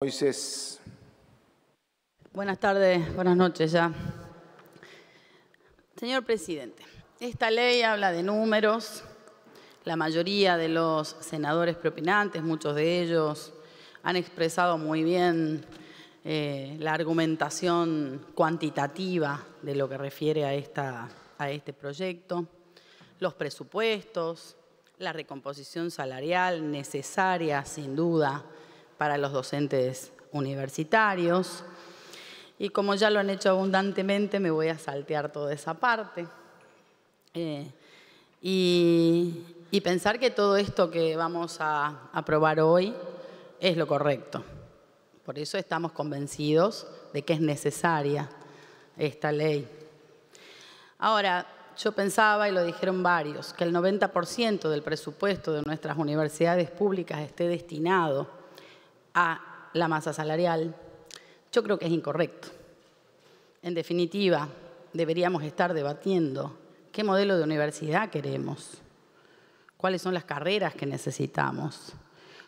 Moisés. Buenas tardes, buenas noches ya. Señor presidente, esta ley habla de números. La mayoría de los senadores propinantes, muchos de ellos, han expresado muy bien eh, la argumentación cuantitativa de lo que refiere a, esta, a este proyecto, los presupuestos, la recomposición salarial necesaria, sin duda, para los docentes universitarios. Y como ya lo han hecho abundantemente, me voy a saltear toda esa parte. Eh, y, y, pensar que todo esto que vamos a aprobar hoy es lo correcto. Por eso estamos convencidos de que es necesaria esta ley. Ahora, yo pensaba, y lo dijeron varios, que el 90% del presupuesto de nuestras universidades públicas esté destinado a la masa salarial, yo creo que es incorrecto. En definitiva, deberíamos estar debatiendo qué modelo de universidad queremos, cuáles son las carreras que necesitamos,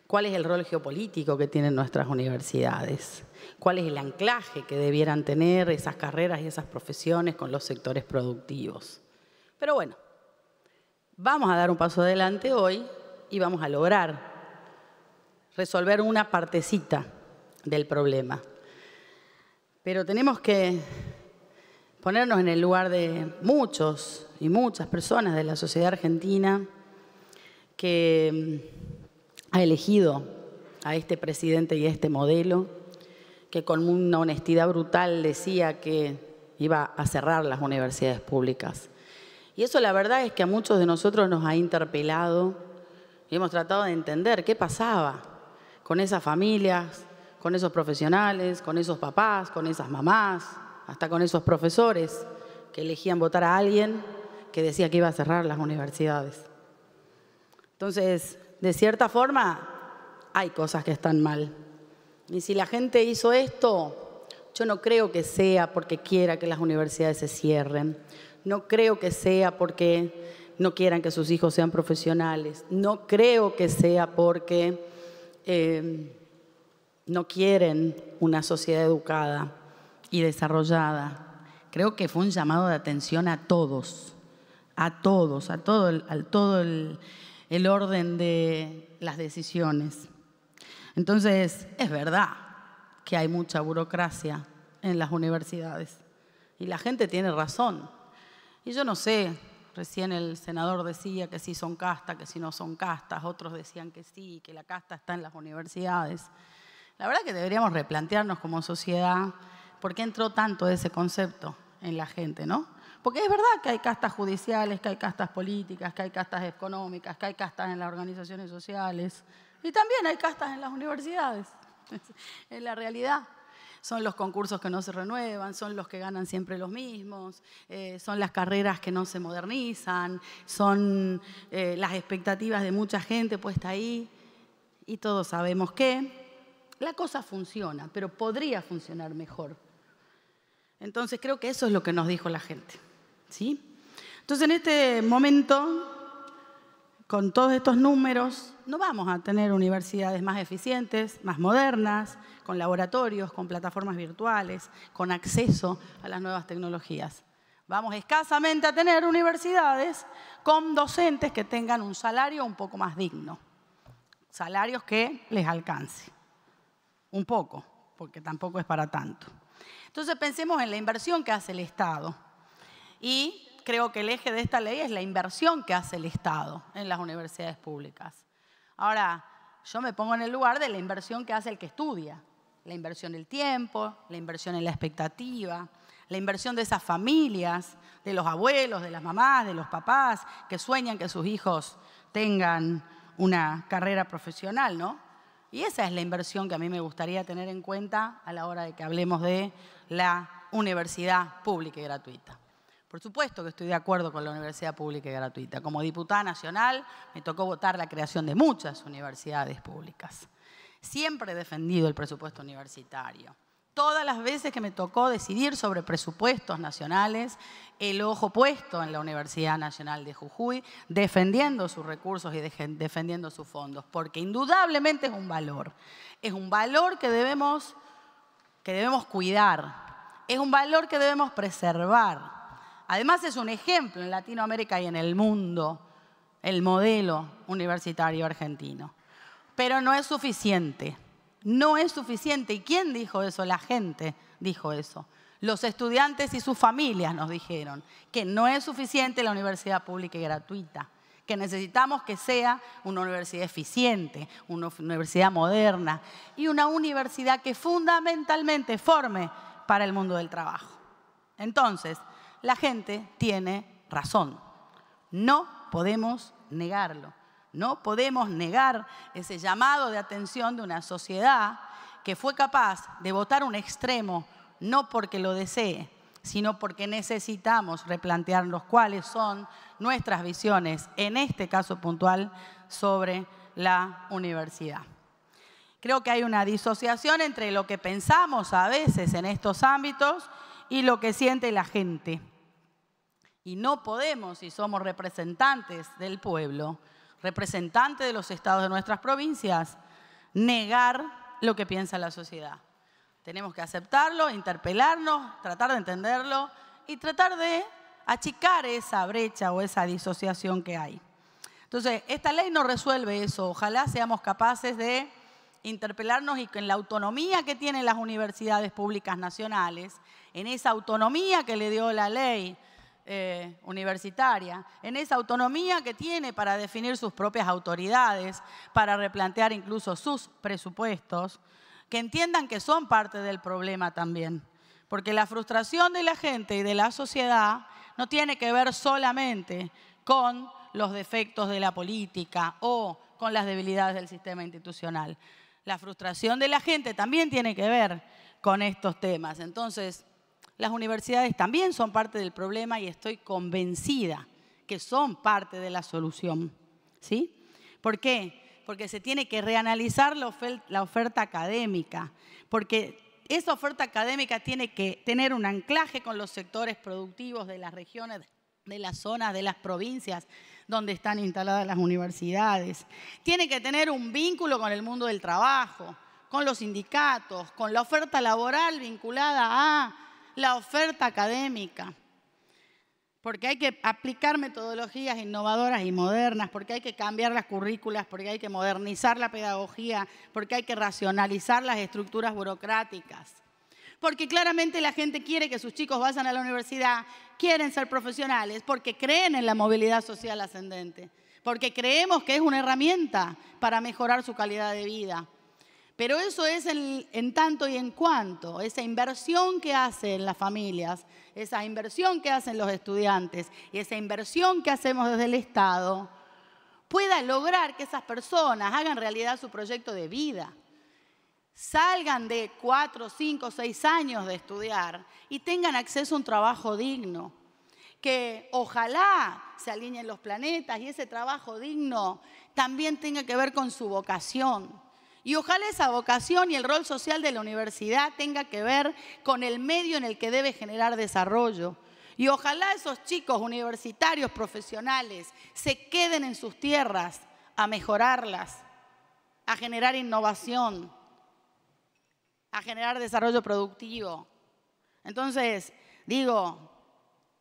cuál es el rol geopolítico que tienen nuestras universidades, cuál es el anclaje que debieran tener esas carreras y esas profesiones con los sectores productivos. Pero bueno, vamos a dar un paso adelante hoy y vamos a lograr resolver una partecita del problema. Pero tenemos que ponernos en el lugar de muchos y muchas personas de la sociedad argentina que mm, ha elegido a este presidente y a este modelo, que con una honestidad brutal decía que iba a cerrar las universidades públicas. Y eso la verdad es que a muchos de nosotros nos ha interpelado y hemos tratado de entender qué pasaba, con esas familias, con esos profesionales, con esos papás, con esas mamás, hasta con esos profesores que elegían votar a alguien que decía que iba a cerrar las universidades. Entonces, de cierta forma, hay cosas que están mal. Y si la gente hizo esto, yo no creo que sea porque quiera que las universidades se cierren, no creo que sea porque no quieran que sus hijos sean profesionales, no creo que sea porque Em, no quieren una sociedad educada y desarrollada. Creo que fue un llamado de atención a todos, a todos, a todo el, todo el orden de las decisiones. Entonces, es verdad que hay mucha burocracia en las universidades y la gente tiene razón. Y yo no sé Recién el senador decía que sí son castas, que si no son castas, otros decían que sí, que la casta está en las universidades. La verdad que deberíamos replantearnos como sociedad por qué entró tanto ese concepto en la gente, ¿no? Porque es verdad que hay castas judiciales, que hay castas políticas, que hay castas económicas, que hay castas en las organizaciones sociales y también hay castas en las universidades. en la realidad son los concursos que no se renuevan, son los que ganan siempre los mismos, eh, son las carreras que no se modernizan, son eh, las expectativas de mucha gente puesta ahí. Y todos sabemos que la cosa funciona, pero podría funcionar mejor. Entonces creo que eso es lo que nos dijo la gente. ¿sí? Entonces en este momento con todos estos números no vamos a tener universidades más eficientes, más modernas, con laboratorios, con plataformas virtuales, con acceso a las nuevas tecnologías. Vamos escasamente a tener universidades con docentes que tengan un salario un poco más digno, salarios que les alcance, un poco, porque tampoco es para tanto. Entonces pensemos en la inversión que hace el Estado y creo que el eje de esta ley es la inversión que hace el Estado en las universidades públicas. Ahora, yo me pongo en el lugar de la inversión que hace el que estudia, la inversión del tiempo, la inversión en la expectativa, la inversión de esas familias, de los abuelos, de las mamás, de los papás, que sueñan que sus hijos tengan una carrera profesional, ¿no? Y esa es la inversión que a mí me gustaría tener en cuenta a la hora de que hablemos de la universidad pública y gratuita. Por supuesto que estoy de acuerdo con la universidad pública y gratuita. Como diputada nacional me tocó votar la creación de muchas universidades públicas. Siempre he defendido el presupuesto universitario. Todas las veces que me tocó decidir sobre presupuestos nacionales, el ojo puesto en la Universidad Nacional de Jujuy, defendiendo sus recursos y defendiendo sus fondos, porque indudablemente es un valor. Es un valor que debemos, que debemos cuidar, es un valor que debemos preservar Además es un ejemplo en Latinoamérica y en el mundo, el modelo universitario argentino. Pero no es suficiente, no es suficiente. ¿Y quién dijo eso? La gente dijo eso. Los estudiantes y sus familias nos dijeron que no es suficiente la universidad pública y gratuita, que necesitamos que sea una universidad eficiente, una universidad moderna y una universidad que fundamentalmente forme para el mundo del trabajo. Entonces, la gente tiene razón. No podemos negarlo. No podemos negar ese llamado de atención de una sociedad que fue capaz de votar un extremo, no porque lo desee, sino porque necesitamos replantearnos cuáles son nuestras visiones, en este caso puntual, sobre la universidad. Creo que hay una disociación entre lo que pensamos a veces en estos ámbitos y lo que siente la gente. Y no podemos, si somos representantes del pueblo, representantes de los estados de nuestras provincias, negar lo que piensa la sociedad. Tenemos que aceptarlo, interpelarnos, tratar de entenderlo y tratar de achicar esa brecha o esa disociación que hay. Entonces, esta ley no resuelve eso. Ojalá seamos capaces de interpelarnos y en la autonomía que tienen las universidades públicas nacionales, en esa autonomía que le dio la ley eh, universitaria, en esa autonomía que tiene para definir sus propias autoridades, para replantear incluso sus presupuestos, que entiendan que son parte del problema también. Porque la frustración de la gente y de la sociedad no tiene que ver solamente con los defectos de la política o con las debilidades del sistema institucional. La frustración de la gente también tiene que ver con estos temas. Entonces, las universidades también son parte del problema y estoy convencida que son parte de la solución. ¿Sí? ¿Por qué? Porque se tiene que reanalizar la oferta, la oferta académica, porque esa oferta académica tiene que tener un anclaje con los sectores productivos de las regiones de las zonas, de las provincias donde están instaladas las universidades. Tiene que tener un vínculo con el mundo del trabajo, con los sindicatos, con la oferta laboral vinculada a la oferta académica. Porque hay que aplicar metodologías innovadoras y modernas, porque hay que cambiar las currículas, porque hay que modernizar la pedagogía, porque hay que racionalizar las estructuras burocráticas. Porque claramente la gente quiere que sus chicos vayan a la universidad, quieren ser profesionales, porque creen en la movilidad social ascendente, porque creemos que es una herramienta para mejorar su calidad de vida. Pero eso es en tanto y en cuanto, esa inversión que hacen las familias, esa inversión que hacen los estudiantes y esa inversión que hacemos desde el Estado, pueda lograr que esas personas hagan realidad su proyecto de vida salgan de cuatro, cinco, seis años de estudiar y tengan acceso a un trabajo digno. Que ojalá se alineen los planetas y ese trabajo digno también tenga que ver con su vocación. Y ojalá esa vocación y el rol social de la universidad tenga que ver con el medio en el que debe generar desarrollo. Y ojalá esos chicos universitarios, profesionales, se queden en sus tierras a mejorarlas, a generar innovación, a generar desarrollo productivo. Entonces, digo,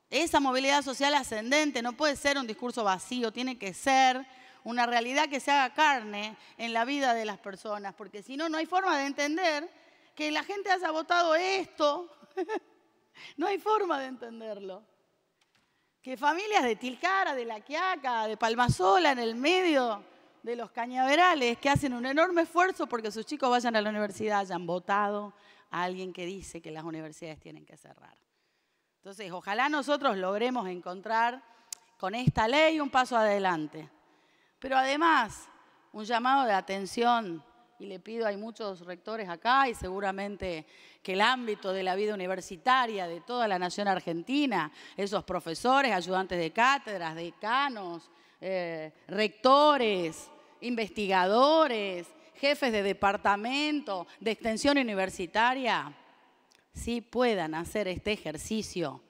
esa movilidad social ascendente no puede ser un discurso vacío, tiene que ser una realidad que se haga carne en la vida de las personas, porque si no, no hay forma de entender que la gente haya votado esto. no hay forma de entenderlo. Que familias de Tilcara, de La Quiaca, de Palmasola en el medio de los cañaverales que hacen un enorme esfuerzo porque sus chicos vayan a la universidad, hayan votado a alguien que dice que las universidades tienen que cerrar. Entonces, ojalá nosotros logremos encontrar con esta ley un paso adelante. Pero además, un llamado de atención, y le pido, hay muchos rectores acá y seguramente que el ámbito de la vida universitaria de toda la nación argentina, esos profesores, ayudantes de cátedras, decanos, eh, rectores, investigadores, jefes de departamento, de extensión universitaria, si puedan hacer este ejercicio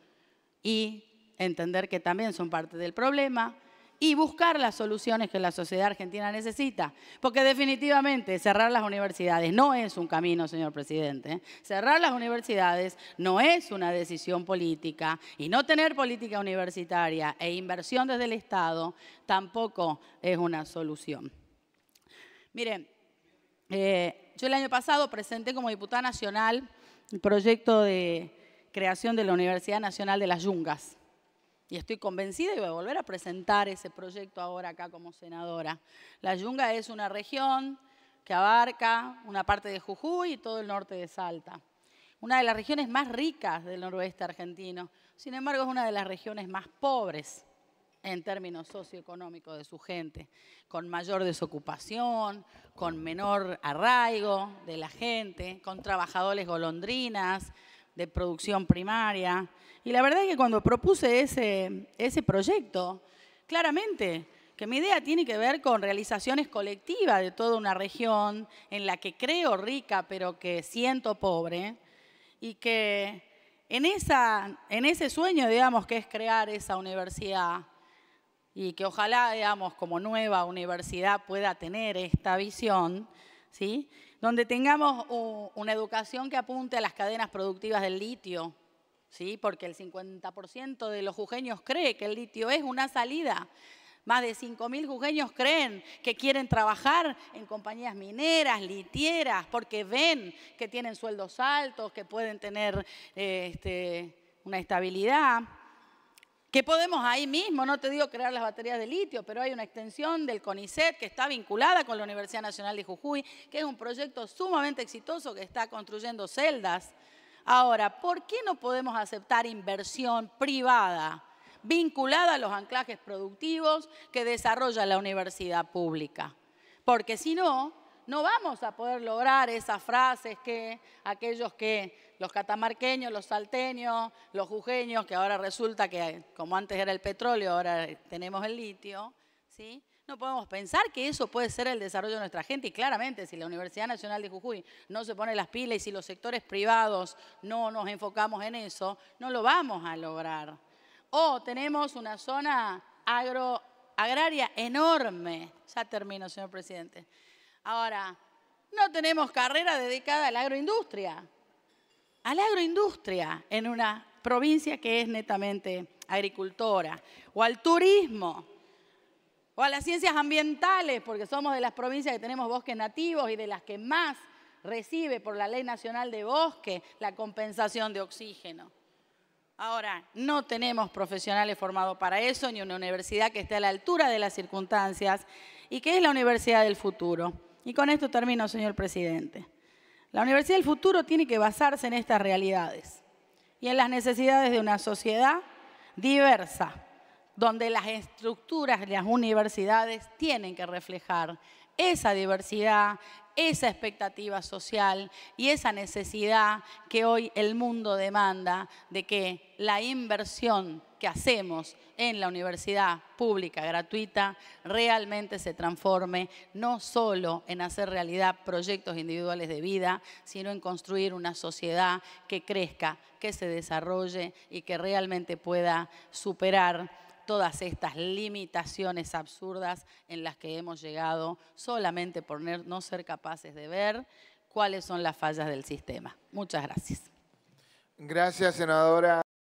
y entender que también son parte del problema, y buscar las soluciones que la sociedad argentina necesita. Porque definitivamente cerrar las universidades no es un camino, señor presidente. Cerrar las universidades no es una decisión política y no tener política universitaria e inversión desde el Estado tampoco es una solución. Mire, eh, yo el año pasado presenté como diputada nacional el proyecto de creación de la Universidad Nacional de las Yungas y estoy convencida y voy a volver a presentar ese proyecto ahora acá como senadora. La Yunga es una región que abarca una parte de Jujuy y todo el norte de Salta. Una de las regiones más ricas del noroeste argentino. Sin embargo, es una de las regiones más pobres en términos socioeconómicos de su gente, con mayor desocupación, con menor arraigo de la gente, con trabajadores golondrinas, de producción primaria. Y la verdad es que cuando propuse ese, ese proyecto, claramente que mi idea tiene que ver con realizaciones colectivas de toda una región en la que creo rica pero que siento pobre y que en, esa, en ese sueño, digamos, que es crear esa universidad y que ojalá, digamos, como nueva universidad pueda tener esta visión, ¿sí? donde tengamos una educación que apunte a las cadenas productivas del litio, ¿sí? porque el 50% de los jujeños cree que el litio es una salida. Más de 5.000 jujeños creen que quieren trabajar en compañías mineras, litieras, porque ven que tienen sueldos altos, que pueden tener eh, este, una estabilidad que podemos ahí mismo? No te digo crear las baterías de litio, pero hay una extensión del CONICET que está vinculada con la Universidad Nacional de Jujuy, que es un proyecto sumamente exitoso que está construyendo celdas. Ahora, ¿por qué no podemos aceptar inversión privada vinculada a los anclajes productivos que desarrolla la universidad pública? Porque si no, no vamos a poder lograr esas frases que aquellos que los catamarqueños, los salteños, los jujeños, que ahora resulta que como antes era el petróleo, ahora tenemos el litio, ¿sí? No podemos pensar que eso puede ser el desarrollo de nuestra gente y claramente si la Universidad Nacional de Jujuy no se pone las pilas y si los sectores privados no nos enfocamos en eso, no lo vamos a lograr. O tenemos una zona agro, agraria enorme, ya termino señor presidente, Ahora, no tenemos carrera dedicada a la agroindustria, a la agroindustria en una provincia que es netamente agricultora, o al turismo, o a las ciencias ambientales, porque somos de las provincias que tenemos bosques nativos y de las que más recibe por la Ley Nacional de Bosque la compensación de oxígeno. Ahora, no tenemos profesionales formados para eso, ni una universidad que esté a la altura de las circunstancias y que es la universidad del futuro. Y con esto termino, señor presidente. La Universidad del Futuro tiene que basarse en estas realidades y en las necesidades de una sociedad diversa, donde las estructuras de las universidades tienen que reflejar esa diversidad, esa expectativa social y esa necesidad que hoy el mundo demanda de que la inversión que hacemos en la universidad pública gratuita realmente se transforme no solo en hacer realidad proyectos individuales de vida, sino en construir una sociedad que crezca, que se desarrolle y que realmente pueda superar todas estas limitaciones absurdas en las que hemos llegado solamente por no ser capaces de ver cuáles son las fallas del sistema. Muchas gracias. Gracias, senadora.